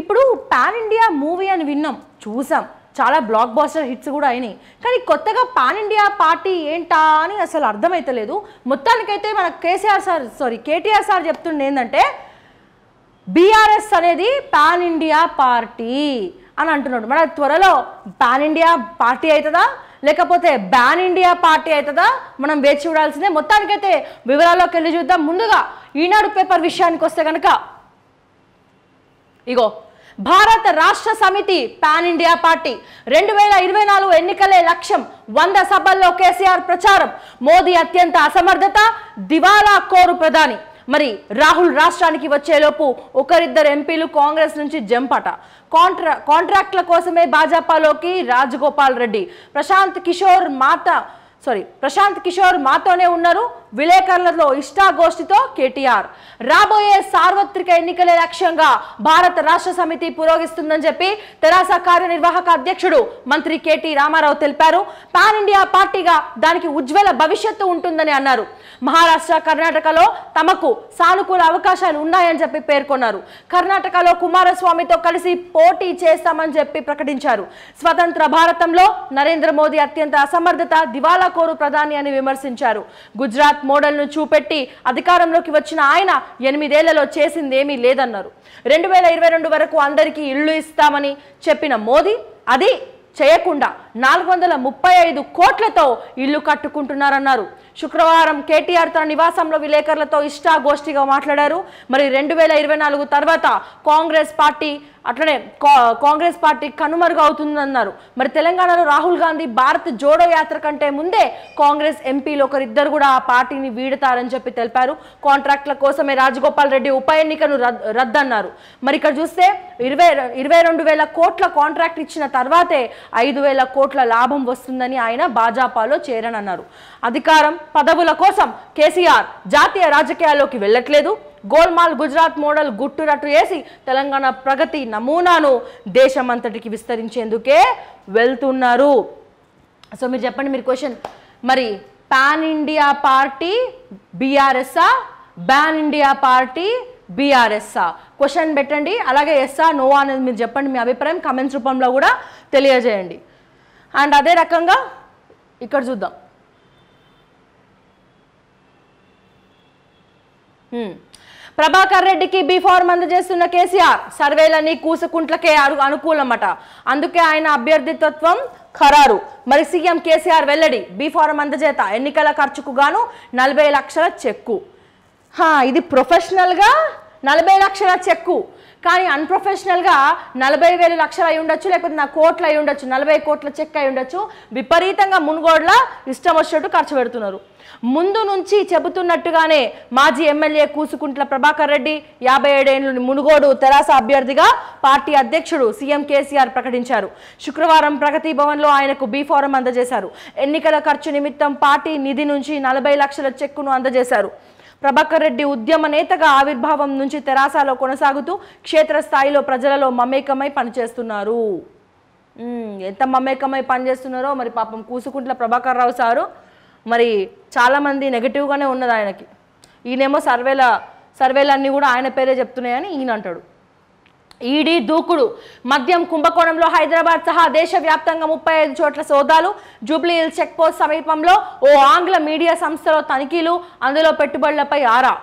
ఇప్పుడు pan India movie అని విన్నాం చూసాం చాలా బ్లాక్ బాస్టర్ హిట్స్ కూడా అయినాయి కానీ కొత్తగా పాన్ ఇండియా పార్టీ ఏంటా అని అసలు అర్థమైతలేదు మొత్తానికైతే మన KCR sir sorry KTR sir చెప్తుండే ఏంటంటే బీఆర్ఎస్ అనేది పాన్ ఇండియా పార్టీ అని అంటున్నాడు మన త్వరలో పాన్ ఇండియా పార్టీ అవుతుందా లేకపోతే బ్యాన్ ఇండియా పార్టీ అవుతుందా మనం వేచి చూడాల్సిందే మొత్తానికైతే వివరాల్లోకి వెళ్ళి చూద్దాం ముందుగా ఈనాడు పేపర్ విషయానికి వస్తే కనుక ఇగో భారత రాష్ట్ర సమితి పాన్ ఇండియా పార్టీ రెండు వేల ఇరవై నాలుగు ఎన్నికలే లక్ష్యం వంద సభల్లో కేసీఆర్ ప్రచారం మోదీ అత్యంత అసమర్థత దివాలా కోరు ప్రధాని మరి రాహుల్ రాష్ట్రానికి వచ్చేలోపు ఒకరిద్దరు ఎంపీలు కాంగ్రెస్ నుంచి జంపట కాంట్రా కాంట్రాక్ట్ల కోసమే భాజపాలోకి రాజగోపాల్ రెడ్డి ప్రశాంత్ కిషోర్ మాత సారీ ప్రశాంత్ కిషోర్ మాతోనే ఉన్నారు విలేకరులతో ఇష్టాగోష్ఠితో కేటీఆర్ రాబోయే సార్వత్రిక ఎన్నికలే లక్ష్యంగా భారత రాష్ట్ర సమితి పురోగిస్తుందని చెప్పి తెరాస కార్యనిర్వాహక అధ్యక్షుడు మంత్రి కేటీ రామారావు తెలిపారు పాన్ ఇండియా పార్టీగా దానికి ఉజ్వల భవిష్యత్తు ఉంటుందని అన్నారు మహారాష్ట్ర కర్ణాటకలో తమకు సానుకూల అవకాశాలు ఉన్నాయని చెప్పి పేర్కొన్నారు కర్ణాటకలో కుమారస్వామితో కలిసి పోటీ చేస్తామని చెప్పి ప్రకటించారు స్వతంత్ర భారతంలో నరేంద్ర మోదీ అత్యంత అసమర్థత దివాలా కోరు ప్రధాని అని విమర్శించారు గుజరాత్ గుజరాత్ మోడల్ను చూపెట్టి అధికారంలోకి వచ్చిన ఆయన ఎనిమిదేళ్లలో చేసిందేమీ లేదన్నారు రెండు వేల ఇరవై రెండు వరకు అందరికీ ఇళ్ళు ఇస్తామని చెప్పిన మోదీ అది చేయకుండా నాలుగు వందల ముప్పై ఐదు కోట్లతో ఇల్లు కట్టుకుంటున్నారన్నారు శుక్రవారం కేటీఆర్ తన నివాసంలో విలేకరులతో ఇష్టాగోష్ఠిగా మాట్లాడారు మరి రెండు వేల ఇరవై నాలుగు తర్వాత కాంగ్రెస్ పార్టీ అట్లనే కాంగ్రెస్ పార్టీ కనుమరుగవుతుందన్నారు మరి తెలంగాణలో రాహుల్ గాంధీ భారత్ జోడో యాత్ర కంటే ముందే కాంగ్రెస్ ఎంపీలు ఒకరిద్దరు కూడా ఆ పార్టీని వీడతారని చెప్పి తెలిపారు కాంట్రాక్ట్ల కోసమే రాజగోపాల్ రెడ్డి ఉప ఎన్నికను రద్దన్నారు మరి ఇక్కడ చూస్తే ఇరవై ఇరవై రెండు వేల కోట్ల కాంట్రాక్ట్ ఇచ్చిన తర్వాతే ఐదు వేల కోట్ల కోట్ల లాభం వస్తుందని ఆయన భాజపాలో చేరనన్నారు అధికారం పదవుల కోసం కేసీఆర్ జాతీయ రాజకీయాల్లోకి వెళ్ళట్లేదు గోల్మాల్ గుజరాత్ మోడల్ గుట్టురట్టు వేసి తెలంగాణ ప్రగతి నమూనాను దేశమంతటికి విస్తరించేందుకే వెళ్తున్నారు సో మీరు చెప్పండి మీరు క్వశ్చన్ మరి పాన్ ఇండియా పార్టీ బీఆర్ఎస్ఆ బ్యాన్ ఇండియా పార్టీ బీఆర్ఎస్ఆ క్వశ్చన్ పెట్టండి అలాగే ఎస్ఆ నోవా అనేది మీరు చెప్పండి మీ అభిప్రాయం కమెంట్స్ రూపంలో కూడా తెలియజేయండి అండ్ అదే రకంగా ఇక్కడ చూద్దాం ప్రభాకర్ రెడ్డికి బీ ఫార్మ్ అందజేస్తున్న కేసీఆర్ సర్వేలని కూసుకుంట్లకే అనుకూలమట అందుకే ఆయన అభ్యర్థిత్వం ఖరారు మరి సీఎం కేసీఆర్ వెల్లడి బీ ఫారం అందజేత ఎన్నికల ఖర్చుకు గాను నలభై లక్షల చెక్కు ఇది ప్రొఫెషనల్గా నలభై లక్షల చెక్కు కానీ అన్ప్రొఫెషనల్గా నలభై వేలు లక్షలు అయి ఉండొచ్చు లేకపోతే నా కోట్లు అయి ఉండొచ్చు నలభై కోట్ల చెక్ అయి ఉండొచ్చు విపరీతంగా మునుగోడ్ల ఇష్టం వచ్చినట్టు ఖర్చు పెడుతున్నారు ముందు నుంచి చెబుతున్నట్టుగానే మాజీ ఎమ్మెల్యే కూసుకుంట్ల ప్రభాకర్ రెడ్డి యాభై ఏడేళ్ళు మునుగోడు తెరాస అభ్యర్థిగా పార్టీ అధ్యక్షుడు సీఎం కేసీఆర్ ప్రకటించారు శుక్రవారం ప్రగతి భవన్లో ఆయనకు బీ ఫారం అందజేశారు ఎన్నికల ఖర్చు నిమిత్తం పార్టీ నిధి నుంచి నలభై లక్షల చెక్కును అందజేశారు ప్రభాకర్ రెడ్డి ఉద్యమ నేతగా ఆవిర్భావం నుంచి తెరాసలో కొనసాగుతూ క్షేత్రస్థాయిలో ప్రజలలో మమేకమై పనిచేస్తున్నారు ఎంత మమేకమై పనిచేస్తున్నారో మరి పాపం కూసుకుంట్ల ప్రభాకర్ రావు సారు మరి చాలామంది నెగిటివ్గానే ఉన్నది ఆయనకి ఈయనేమో సర్వేల సర్వేలన్నీ కూడా ఆయన పేరే చెప్తున్నాయని ఈయన అంటాడు ఈడీ దూకుడు మద్యం కుంభకోణంలో హైదరాబాద్ సహా దేశవ్యాప్తంగా ముప్పై ఐదు చోట్ల సోదాలు జూబ్లీ హిల్స్ చెక్పోస్ట్ సమీపంలో ఓ ఆంగ్ల మీడియా సంస్థలో తనిఖీలు అందులో పెట్టుబడులపై ఆరా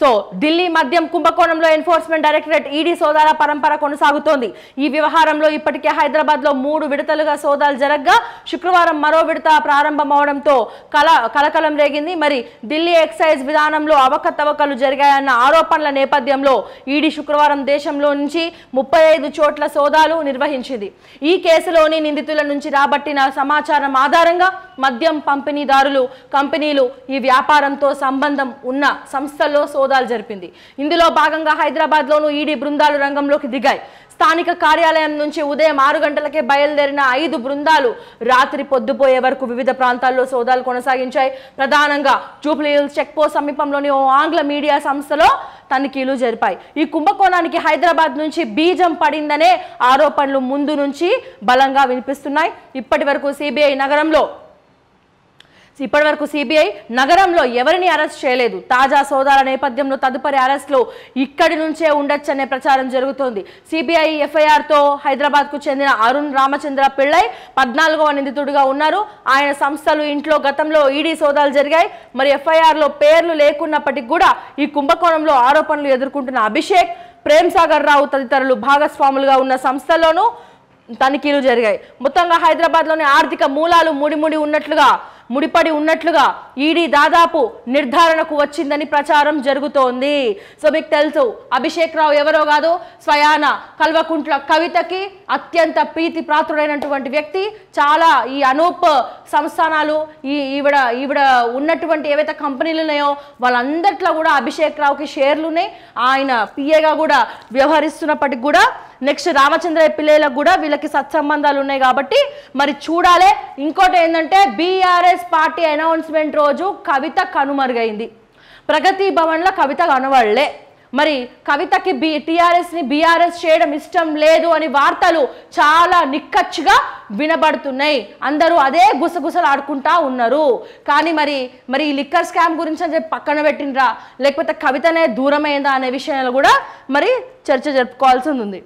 సో ఢిల్లీ మద్యం కుంభకోణంలో ఎన్ఫోర్స్మెంట్ డైరెక్టరేట్ ఈడీ సోదాల పరంపర కొనసాగుతోంది ఈ వ్యవహారంలో ఇప్పటికే హైదరాబాద్ లో మూడు విడతలుగా సోదాలు జరగ్గా శుక్రవారం మరో విడత ప్రారంభమవడంతో కల కలకలం రేగింది మరి ఢిల్లీ ఎక్సైజ్ విధానంలో అవకతవకలు జరిగాయన్న ఆరోపణల నేపథ్యంలో ఈడీ శుక్రవారం దేశంలో నుంచి ముప్పై ఐదు చోట్ల సోదాలు నిర్వహించింది ఈ కేసులోని నిందితుల నుంచి రాబట్టిన సమాచారం ఆధారంగా మద్యం పంపిణీదారులు కంపెనీలు ఈ వ్యాపారంతో సంబంధం ఉన్న సంస్థల్లో సోదాలు జరిపింది ఇందులో భాగంగా హైదరాబాద్ లోను ఈడీ బృందాలు రంగంలోకి దిగాయి స్థానిక కార్యాలయం నుంచి ఉదయం ఆరు గంటలకే బయలుదేరిన ఐదు బృందాలు రాత్రి పొద్దుపోయే వరకు వివిధ ప్రాంతాల్లో సోదాలు కొనసాగించాయి ప్రధానంగా జూబ్లీ హిల్స్ చెక్పోస్ట్ సమీపంలోని ఓ ఆంగ్ల మీడియా సంస్థలో తనిఖీలు జరిపాయి ఈ కుంభకోణానికి హైదరాబాద్ నుంచి బీజం పడిందనే ఆరోపణలు ముందు నుంచి బలంగా వినిపిస్తున్నాయి ఇప్పటి వరకు సిబిఐ నగరంలో ఇప్పటివరకు సిబిఐ నగరంలో ఎవరిని అరెస్ట్ చేయలేదు తాజా సోదాల నేపథ్యంలో తదుపరి అరెస్టులు ఇక్కడి నుంచే ఉండొచ్చనే ప్రచారం జరుగుతోంది సిబిఐ ఎఫ్ఐఆర్తో హైదరాబాద్కు చెందిన అరుణ్ రామచంద్ర పిళ్ళై పద్నాలుగవ నిందితుడిగా ఉన్నారు ఆయన సంస్థలు ఇంట్లో గతంలో ఈడీ సోదాలు జరిగాయి మరి ఎఫ్ఐఆర్లో పేర్లు లేకున్నప్పటికీ కూడా ఈ కుంభకోణంలో ఆరోపణలు ఎదుర్కొంటున్న అభిషేక్ ప్రేమ్ సాగర్ రావు తదితరులు భాగస్వాములుగా ఉన్న సంస్థల్లోనూ తనిఖీలు జరిగాయి మొత్తంగా హైదరాబాద్లోని ఆర్థిక మూలాలు ముడిముడి ఉన్నట్లుగా ముడిపడి ఉన్నట్లుగా ఈడీ దాదాపు నిర్ధారణకు వచ్చిందని ప్రచారం జరుగుతోంది సో మీకు తెలుసు అభిషేక్ రావు ఎవరో కాదు స్వయాన కల్వకుంట్ల కవితకి అత్యంత ప్రీతి పాత్రుడైనటువంటి వ్యక్తి చాలా ఈ అనూప్ సంస్థానాలు ఈ ఈవిడ ఈవిడ ఉన్నటువంటి ఏవైతే కంపెనీలు ఉన్నాయో వాళ్ళందరిలో కూడా అభిషేక్ రావుకి షేర్లు ఉన్నాయి ఆయన పిఏగా కూడా వ్యవహరిస్తున్నప్పటికి కూడా నెక్స్ట్ రామచంద్ర పిల్లలకు కూడా వీళ్ళకి సత్సంబంధాలు ఉన్నాయి కాబట్టి మరి చూడాలి ఇంకోటి ఏంటంటే బీఆర్ఎస్ పార్టీ అనౌన్స్మెంట్ రోజు కవిత కనుమరుగైంది ప్రగతి భవన్లో కవిత కనబడలే మరి కవితకి బి టీఆర్ఎస్ని బీఆర్ఎస్ చేయడం ఇష్టం లేదు అని వార్తలు చాలా నిక్కచ్చిగా వినబడుతున్నాయి అందరూ అదే గుసగుసలు ఆడుకుంటా ఉన్నారు కానీ మరి మరి ఈ లిక్కర్ స్కామ్ గురించి అని చెప్పి పక్కన పెట్టినరా లేకపోతే కవితనే దూరమైందా అనే విషయంలో కూడా మరి చర్చ జరుపుకోవాల్సి ఉంది